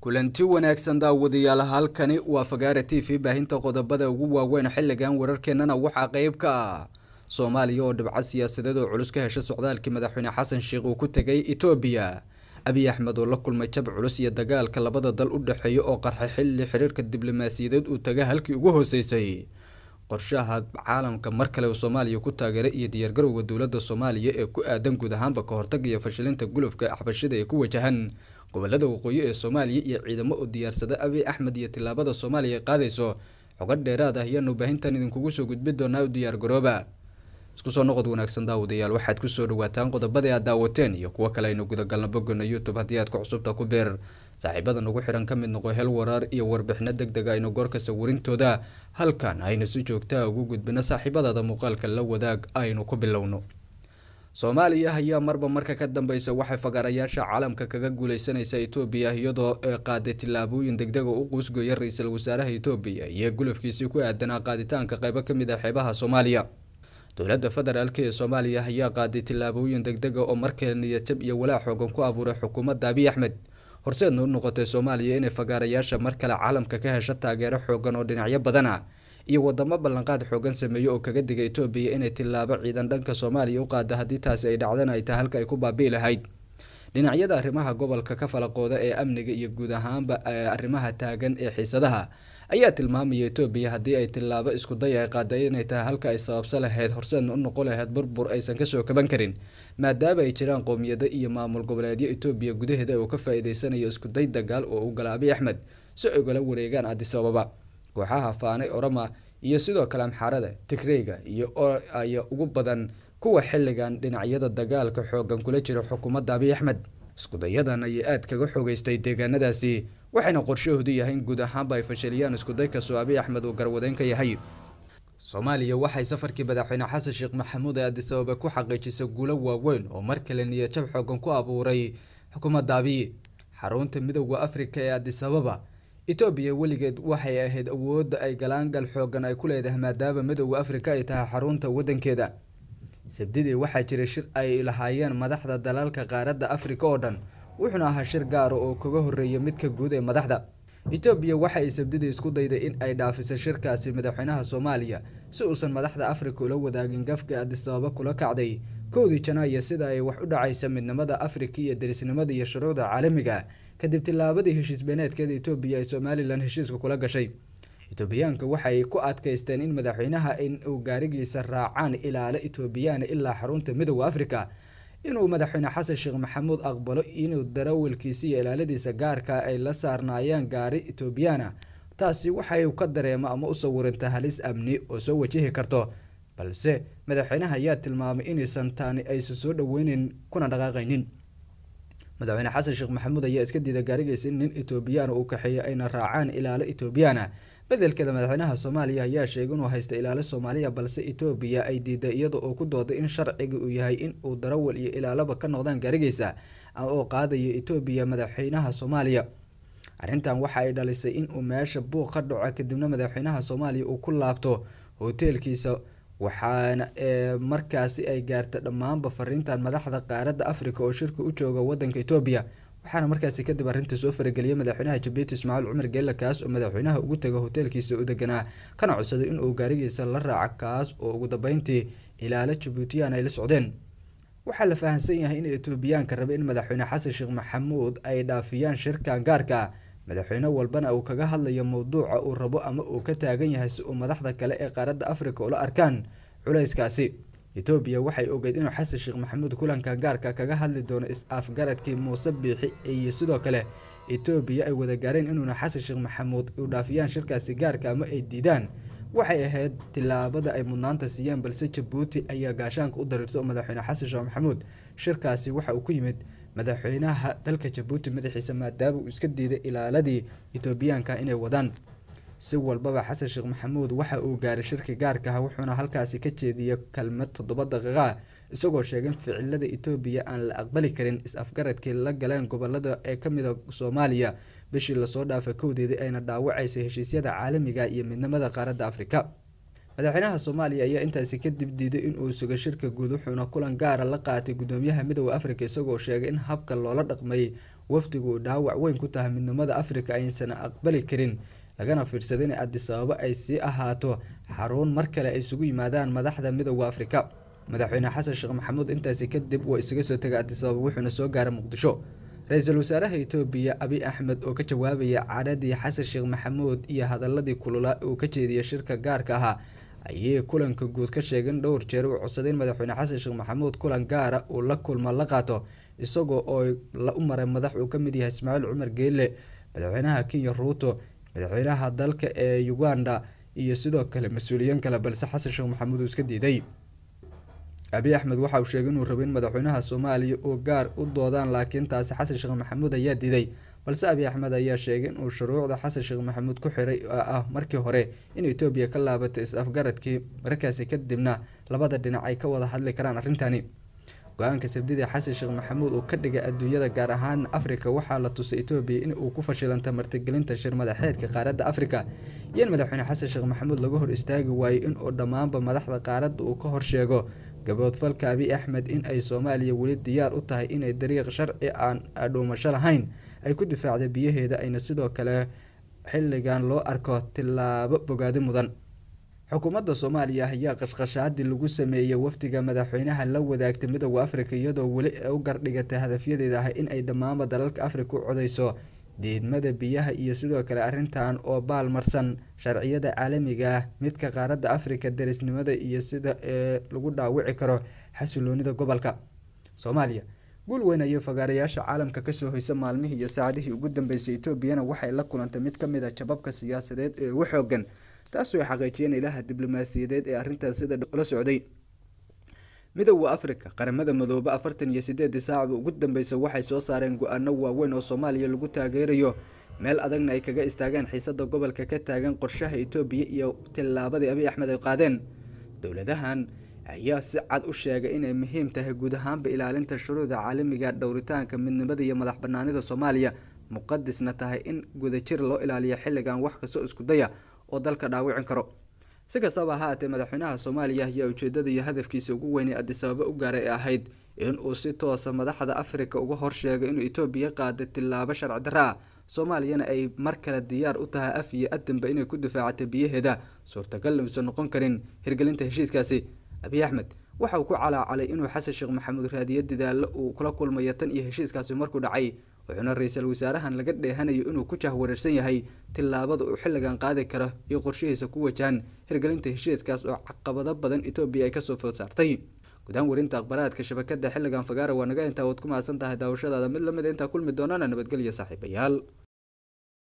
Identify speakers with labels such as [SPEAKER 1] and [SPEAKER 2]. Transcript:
[SPEAKER 1] kulanti wanaagsan daawadayaal halkani waa fagaara t v baahinta qodobada ugu waaweyn xilligan wararkeenana waxaa qeyb ka ah soomaaliya oo dhibco siyaasadeed oo culus ka hesha socdaalkii madaxweyne xasan sheikh uu ku tegay etoobiya abiy axmed oo la kulmay jab culus iyo dagaalka labada dal u dhexeeya oo qarxay xilli xiriirka diblomaasiyadeed uu taga halkii ugu hooseysay qorshaha caalamka mar kale soomaaliya ku taageeray iyo diyaargarowga dowladda soomaaliya ee ku aadan guud ahaanba ka hortaga iyo fashilinta gulufka axbashida ee ku wajahan gobolada waqooyi ee soomaaliya iyo ciidamo oo diyaarsada abiy axmed iyo tillaabada soomaaliya ay qaadayso xogad dheeraad ah ayaanu baahintan idinkugu soo gudbi doonaa u diyaargarooba isku soo noqod wanaagsan daawadayaal waxaad kusoo dhawaataan qodobadii aad daawateen iyo kuwo kale aynu gudagalno boggana youtube haddii aad ku cusubta ku beer saaxiibada ugu xiran ka mid noqo hel waraar iyo warbixino deg deg ah aynu goorka sawirintooda halkan aynu si joogtaa ah ugu gudbino saaxiibadaada muuqaalka la wadaag aynu ku bilowno soomaaliya ayaa marba marka ka dambeysa waxay fagaarayaasha caalamka kaga guuleysanaysa etoobiya iyadoo ee qaaday tillaabooyin degdega u quusgoya ra-iisul wasaaraha etoobiya iyo gulafkiisii ku aadanaa qaaditaanka qeybo kamid ah xeebaha soomaaliya dowladda federaalk ee soomaaliya ayaa qaaday tillaabooyin degdega ah oo markale niyajab iyo walaac xoogan ku abuuray xukuumadda abiy axmed horseedna u noqotay soomaaliya inay fagaarayaasha mar kale caalamka ka hesho taageero xoogan oo dhinacyo badan ah iyo wadamo ballanqaad xoogan sameeyo oo kaga diga etoobiya inay tilaabo ciidan dhanka soomaaliya u qaada haddii taasi ay dhacdana ay tahay halka ay ku baabii lahayd dhinacyada arrimaha gobolka ka falaqooda ee amniga iyo guud ahaanba arrimaha taagan ee xiisadaha ayaa tilmaamaya etoobiya haddii ay tilaabo isku day ay qaada inay tahay halka ay sababsa lahayd horseedna u noqon lahayd burbur aysan kasoo kaban karin maadaama ay jiraan qowmiyado iyo maamul goboleedyo etoobiya gudaheeda uu ka faa-iideysanayo isku day dagaal oo uu galaabay axmed si ay ugala wareegaan adisababa kooxaha faanay oroma iyo sidoo kale amxaarada tigreyga iyo ayaa ugu badan kuwa xilligan dhinacyada dagaalka xooggan kula jira xukuumadda abiy axmed iskudayadan ayay aada kaga xoogeystay deegaanadaasi waxayna qorshahoodu yahay in guud ahaanba ay fashaliyaan iskuday kastoo abiy axmed uu garwadeyn ka yahay soomaaliya waxay safarkii madaxweyne xasan sheekh maxamuud ee adisababa ku xaqiijisay guulo waaweyn oo mar kale niyajab xooggan ku abuuray xukuumadda abiy xarunta midooda afrika ee adisababa itoobiya weligeed waxay ahayd awoodda ay galaangal xoogan ay ku leedahay maadaama midooda afrika ay tahay xarunta waddankeeda sabdidii waxaa jiray shir ay lahaayeen madaxda dalalka qaaradda afrika oo dhan wuxuuna ahaa shir gaara ah oo kaga horreeya midka guud ee madaxda itoobiya waxa ay sabdidii isku dayday in ay dhaafisay shirkaasi madaxweynaha soomaaliya si uusan madaxda afrika ula wadaagin gafka adisababa kula kacday kowdii janaayo sida ay wax u dhacaysa midnimada afrika iyo derisnimada iyo shuruucda caalamiga ah, kadib tilaabadii heshiisbeeneedkeeda etoobiya ee somalilan heshiiska kula gashay etoobiyaanka waxay ku adkaysteen in madaxweynaha in uu gaarigiisa raacaan ilaalo etoobiyaan ilaa xarunta midowda africa inuu madaxweyne xasan sheekh maxamuud aqbalo inuu darawalkiisa iyo ilaaladiisa gaarka ay la saarnaayeen gaari etoobiyaana taasi waxay ka dareema ama u sawiranta halis amni oo soo wajihi karto balse madaxweynaha ayaa tilmaamay inaysan taani aysan soo dhaweyneyn kuna dhaqaaqaynin madaxweyne xasan sheekh maxamuud ayaa iska diida gaarigiis in nin etoobiyaan uu kaxeeya ayna raacaan ilaalo etoobiyaana bedelkeeda madaxweynaha soomaaliya ayaa sheegay inuu haysta ilaalo soomaaliya balse etoobiya ay diiday iyada oo ku dooday in sharciga uu yahay in uu darawal iyo ilaalaba ka noqdaan ama ah, oo qaadaya etoobiya madaxweynaha soomaaliya arrintan waxa ay dhalisay in uu meesha buuq ka dhaco kadibna madaxweynaha soomaaliya uu ku laabto hoteelkiisa waxaana eh, markaasi ay gaarta dhammaanba fariintan madaxda qaaradda africa oo shirka u jooga wadanka etoobiya waxaana markaasi kadib arrinta soo farageliyay madaxweynaha jabuuti ismaaciil cumar geella kaas oo madaxweynaha ugu taga hoteelkiisa u deganaa kana codsaday inuu gaarigiisa la raaca kaas oo ugu dambeyntii ilaala jabuutiyaan ay la socdeen waxaa la fahamsan yahay in etoobiyaanka raba in madaxweyne xasan sheekh maxamuud ay dhaafiyaan shirkan gaarka madaxweyne walbana uu kaga hadlayo mowduuca uu rabo ama uu ka taagan yahay si uu madaxda kale ee qaaradda afrika ula arkaan culayskaasi etoobiya waxay ogeyd inuu xasan sheekh maxamuud kulanka gaarka kaga hadli doono is-afgaradkii muuse biixi iyo sidoo kale etoobiya ay wada gaareen inuuna xasan sheekh maxamuud u dhaafiyaan shirkaasi gaarka ama ay diidaan waxay ahayd tilaabada ay mudnaanta siiyeen balse jabuuti ayaa gaashaanka u dariirto madaxweyne xasan sheekh maxamuud shirkaasi waxa uu ku yimid madaxweynaha dalka jabuuti madaxiisa maadaaba uu iska diiday ilaaladii itoobiyaanka inay wadaan si walbaba xasan sheekh maxamuud waxa uu gaaray shirki gaarka ah wuxuuna halkaasi ka jeediyay kalmad toddoba daqiiqaa ah, isagoo sheegin ficilada etoobiya aan la aqbali karin is-afgaradkii la galeen gobolada ee kamida ah soomaaliya bishii lasoo dhaafay kowdeedii ayna dhaawacaysay heshiisyada caalamiga ah iyo midnimada qaaradda afrika madaxweynaha soomaaliya ayaa intaasi kadib diiday inuu suga shirka guud wuxuuna kulan gaara ah la qaatay guddoomiyaha midooda afrika isagoo sheegay in habka loola dhaqmay wafdigu dhaawac weyn ku tahay midnimada afrika aysan aqbali karin lagana fiirsada in addisababo ay sii ahaato xaruun mar kale ay isugu yimaadaan madaxda midooda afrika madaxweyne xasan sheekh maxamuud intaasi kadib waa isaga soo tegay adisababa wuxuuna soo gaaray muqdisho ra-iisul wasaaraha itoobiya abi axmed oo ka jawaabaya cadhadii xasan sheekh maxamuud iyo hadalladii kulula uu ka jeediyay shirka gaarka ahaa ayay kulanka guud ka sheegeen dhowr jeer uu codsadeen madaxweyne xasan sheekh maxamuud kulan gaara uu la kulmo la qaato isagoo oo la u maray madax uu kamid yahay ismaaciil cumar geele madaxweynaha kenya ruuto madaxweynaha dalka ee uganda iyo sidoo kale mas-uuliyiin kale balse xasan sheekh maxamuud uu iska diiday abiy axmed waxa uu sheegay inuu rabo in madaxweynaha soomaaliya uu gaar u doodaan laakiin taasi xasan sheekh maxamuud ayaa diiday balse abiy axmed ayaa sheegay inuu shuruucda xasan sheekh maxamuud ku xiray oo ah markii hore in etoobiya ka laabato is-afgaradkii markaasi kadibna labada dhinac ay ka wada hadli karaan arrintani go-aanka sabdida xasan sheekh maxamuud uu ka dhigay adduunyada gaar ahaan afrika waxaa la tusay etoobiya in uu ku fashilantay martigelinta shir madaxeedka qaaradda afrika iyo in madaxweyne xasan sheekh maxamuud lagu hor istaagi waayey in uu dhammaanba madaxda qaaradda uu ka horsheego gaboodfalka abiy axmed in ay soomaaliya weli diyaar u tahay inay dariiq sharci aan dhuumasho lahayn ay ku difaacday biyaheeda ayna sidoo kale xilligan loo arko tilaabo bogaadi mudan xukuumadda soomaaliya ayaa qashqashaaddii lagu sameeyey wafdiga madaxweynaha la wadaagtay midooda afrika iyadoo weli u gardhigatay hadafyadeeda ah in ay dhammaanba dalalka afrika u codeyso diidmada biyaha iyo sidoo kale arrintan oo baalmarsan sharciyada caalamiga ah, midka qaaradda afrika darisnimada iyo sida ee lagu dhaawici karo xasiloonida gobolka soomaaliya guul weyn ayay fagaarayaasha caalamka kasoo hoysa maalmihii iyo saacadihii ugu dambeysay etoobiyana waxay la kulantay mid ka mid a ah jababka siyaasadeed ee ugu xoogan taasoo ay xaqiijiyeen ilaha diblomaasiyadeed ee arrintaas sida ula socday midowda afrika qaramada madoobe afartan iyo sideedii saacba ugu dambeysa waxay soo saareen go-aano waaweyn oo soomaaliya lagu taageerayo meel adagna ay kaga istaageen xiisada gobolka ka taagan qorshaha etoobiya iyo tillaabadii abiy axmed ay qaadeen dowladahan ayaa si cad u sheegay inay muhiim tahay guud ahaanba ilaalinta shuruucda caalamiga ah, dhowritaanka midnimada iyo madax banaanida soomaaliya muqadisna tahay in gudajir loo ilaaliyo xilligan wax kastoo isku daya oo dalka dhaawicin karo si kastaba haatee madaxweynaha soomaaliya ayaa ujeedada iyo hadafkiisa ugu weynay adisababa u gaaray ee ahayd in uu si toosa ah madaxda afrika uga horsheegay inuu etoobiya qaaday tilaabo sharci daraa ah. soomaaliyana ay mar kale diyaar u tahay af iyo adanba inay ku difaacatay biyaheeda suurtagal uusan noqon karin hirgelinta heshiiskaasi abiy axmed waxa uu ku calaacalay inuu xasan sheekh maxamuud raadiyo dadaallo uu kula kulmayo tan iyo heshiiskaasi markuu dhacay wuxuuna ra iisal wasaarahan laga dheehanayo inuu ku jahwareersan yahay tillaabada uu xilligan qaadi karo iyo qorshihiisa ku wajahan hirgelinta heshiiskaas oo caqabado badan etoobiya ay kasoo food saartay gudaan warinta akhbaraadka shabakada xilligan fagaara waa naga intaa waad ku mahadsan tahay daawashadaada mid lamid ah intaa kulmi doonaana nabadgelyo saaxiibayaal